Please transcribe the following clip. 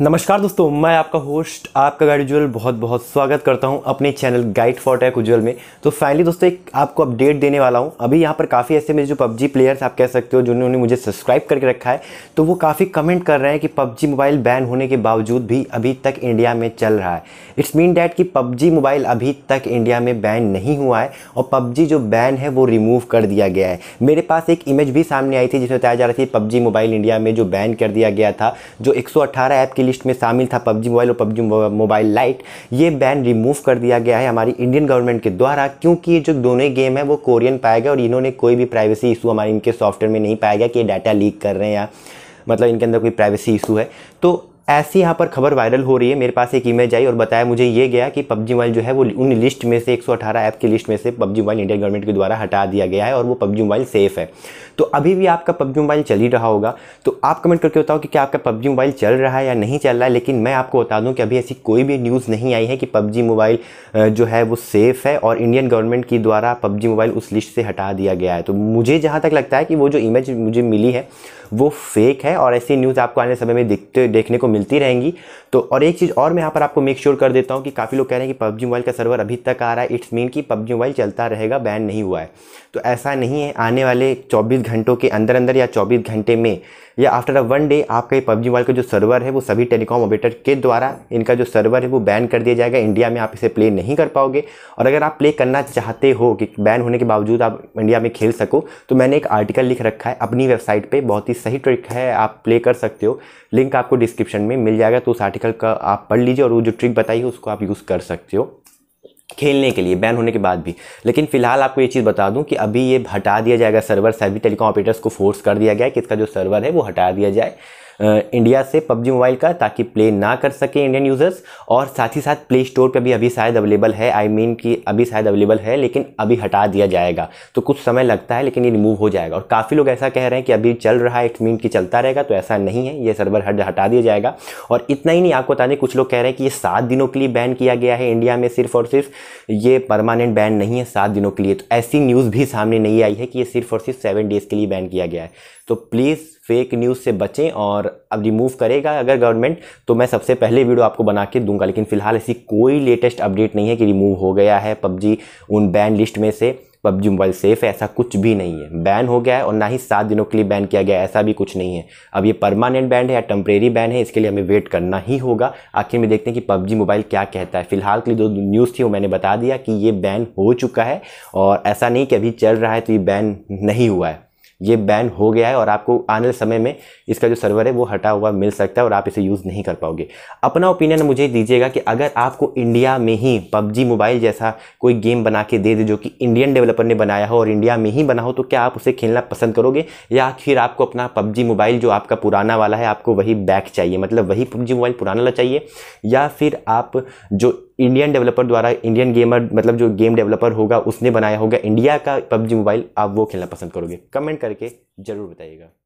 नमस्कार दोस्तों मैं आपका होस्ट आपका गाइड उज्ज्वल बहुत बहुत स्वागत करता हूं अपने channel guide for tech Ujjwal में तो फाइनली दोस्तों एक आपको अपडेट देने वाला हूं अभी यहां पर काफ़ी ऐसे मेरे जो पबजी प्लेयर्स आप कह सकते हो जिन्होंने मुझे सब्सक्राइब करके रखा है तो वो काफ़ी कमेंट कर रहे हैं कि पबजी मोबाइल बैन होने के बावजूद भी अभी तक इंडिया में चल रहा है इट्स मीन डैट कि पबजी मोबाइल अभी तक इंडिया में बैन नहीं हुआ है और पबजी जो बैन है वो रिमूव कर दिया गया है मेरे पास एक इमेज भी सामने आई थी जिसमें बताया जा रहा था पबजी मोबाइल इंडिया में जो बैन कर दिया गया था जो एक ऐप के लिस्ट में शामिल था पबजी मोबाइल और पबजी मोबाइल लाइट ये बैन रिमूव कर दिया गया है हमारी इंडियन गवर्नमेंट के द्वारा क्योंकि ये जो दोनों गेम है वो कोरियन पाया गया और इन्होंने कोई भी प्राइवेसी इशू हमारे इनके सॉफ्टवेयर में नहीं पाया गया कि ये डाटा लीक कर रहे हैं या मतलब इनके अंदर कोई प्राइवेसी इशू है तो ऐसी यहाँ पर खबर वायरल हो रही है मेरे पास एक इमेज आई और बताया मुझे ये गया कि पबजी मोबाइल जो है वो उन लिस्ट में से 118 ऐप की लिस्ट में से पबजी मोबाइल इंडियन गवर्नमेंट के द्वारा हटा दिया गया है और वो पबजी मोबाइल सेफ़ है तो अभी भी आपका पबजी मोबाइल चल ही रहा होगा तो आप कमेंट करके बताओ कि क्या आपका पबजी मोबाइल चल रहा है या नहीं चल रहा है लेकिन मैं आपको बता दूँ कि अभी ऐसी कोई भी न्यूज़ नहीं आई है कि पबजी मोबाइल जो है वो सेफ़ है और इंडियन गवर्नमेंट के द्वारा पबजी मोबाइल उस लिस्ट से हटा दिया गया है तो मुझे जहाँ तक लगता है कि वो जो इमेज मुझे मिली है वो फेक है और ऐसी न्यूज़ आपको आने समय में देखते देखने को मिलती रहेंगी तो और एक चीज़ और मैं यहाँ पर आपको मेक श्योर कर देता हूँ कि काफ़ी लोग कह रहे हैं कि पबजी मोबाइल का सर्वर अभी तक आ रहा है इट्स मीन कि पबजी मोबाइल चलता रहेगा बैन नहीं हुआ है तो ऐसा नहीं है आने वाले चौबीस घंटों के अंदर अंदर या चौबीस घंटे में या आफ्टर अ वन डे आपका ये पबजी मोबाइल का जो सर्वर है वो सभी टेलीकॉम ऑपरेटर के द्वारा इनका जो सर्वर है वो बैन कर दिया जाएगा इंडिया में आप इसे प्ले नहीं कर पाओगे और अगर आप प्ले करना चाहते हो कि बैन होने के बावजूद आप इंडिया में खेल सको तो मैंने एक आर्टिकल लिख रखा है अपनी वेबसाइट पर बहुत ही सही ट्रिक है आप प्ले कर सकते हो लिंक आपको डिस्क्रिप्शन में मिल जाएगा तो उस आर्टिकल का आप पढ़ लीजिए और वो जो ट्रिक बताई है उसको आप यूज़ कर सकते हो खेलने के लिए बैन होने के बाद भी लेकिन फिलहाल आपको ये चीज़ बता दूं कि अभी ये हटा दिया जाएगा सर्वर सभी टेलीकॉम ऑपरेटर्स को फोर्स कर दिया गया है कि इसका जो सर्वर है वो हटा दिया जाए इंडिया से पबजी मोबाइल का ताकि प्ले ना कर सके इंडियन यूज़र्स और साथ ही साथ प्ले स्टोर पर भी अभी शायद अवेलेबल है आई I मीन mean कि अभी शायद अवेलेबल है लेकिन अभी हटा दिया जाएगा तो कुछ समय लगता है लेकिन ये रिमूव हो जाएगा और काफ़ी लोग ऐसा कह रहे हैं कि अभी चल रहा है इट मीन कि चलता रहेगा तो ऐसा नहीं है ये सर्वर हट हटा दिया जाएगा और इतना ही नहीं आपको बता दें कुछ लोग कह रहे हैं कि ये सात दिनों के लिए बैन किया गया है इंडिया में सिर्फ और सिर्फ ये परमानेंट बैन नहीं है सात दिनों के लिए तो ऐसी न्यूज़ भी सामने नहीं आई है कि ये सिर्फ और सिर्फ सेवन डेज़ के लिए बैन किया गया है तो प्लीज़ फेक न्यूज़ से बचें और और अब रिमूव करेगा अगर गवर्नमेंट तो मैं सबसे पहले वीडियो आपको बना के दूंगा लेकिन फिलहाल ऐसी कोई लेटेस्ट अपडेट नहीं है कि रिमूव हो गया है पबजी उन बैन लिस्ट में से पबजी मोबाइल सेफ है ऐसा कुछ भी नहीं है बैन हो गया है और ना ही सात दिनों के लिए बैन किया गया ऐसा भी कुछ नहीं है अब ये परमानेंट बैन है या टेम्प्रेरी बैन है इसके लिए हमें वेट करना ही होगा आखिर में देखते हैं कि पबजी मोबाइल क्या कहता है फिलहाल के लिए जो न्यूज़ थी वो मैंने बता दिया कि ये बैन हो चुका है और ऐसा नहीं कि अभी चल रहा है तो ये बैन नहीं हुआ है ये बैन हो गया है और आपको आने वाले समय में इसका जो सर्वर है वो हटा हुआ मिल सकता है और आप इसे यूज़ नहीं कर पाओगे अपना ओपिनियन मुझे दीजिएगा कि अगर आपको इंडिया में ही पबजी मोबाइल जैसा कोई गेम बना के दे दे जो कि इंडियन डेवलपर ने बनाया हो और इंडिया में ही बना हो तो क्या आप उसे खेलना पसंद करोगे या फिर आपको अपना पबजी मोबाइल जो आपका पुराना वाला है आपको वही बैक चाहिए मतलब वही पबजी मोबाइल पुराना वाला चाहिए या फिर आप जो इंडियन डेवलपर द्वारा इंडियन गेमर मतलब जो गेम डेवलपर होगा उसने बनाया होगा इंडिया का पबजी मोबाइल आप वो खेलना पसंद करोगे कमेंट करके ज़रूर बताइएगा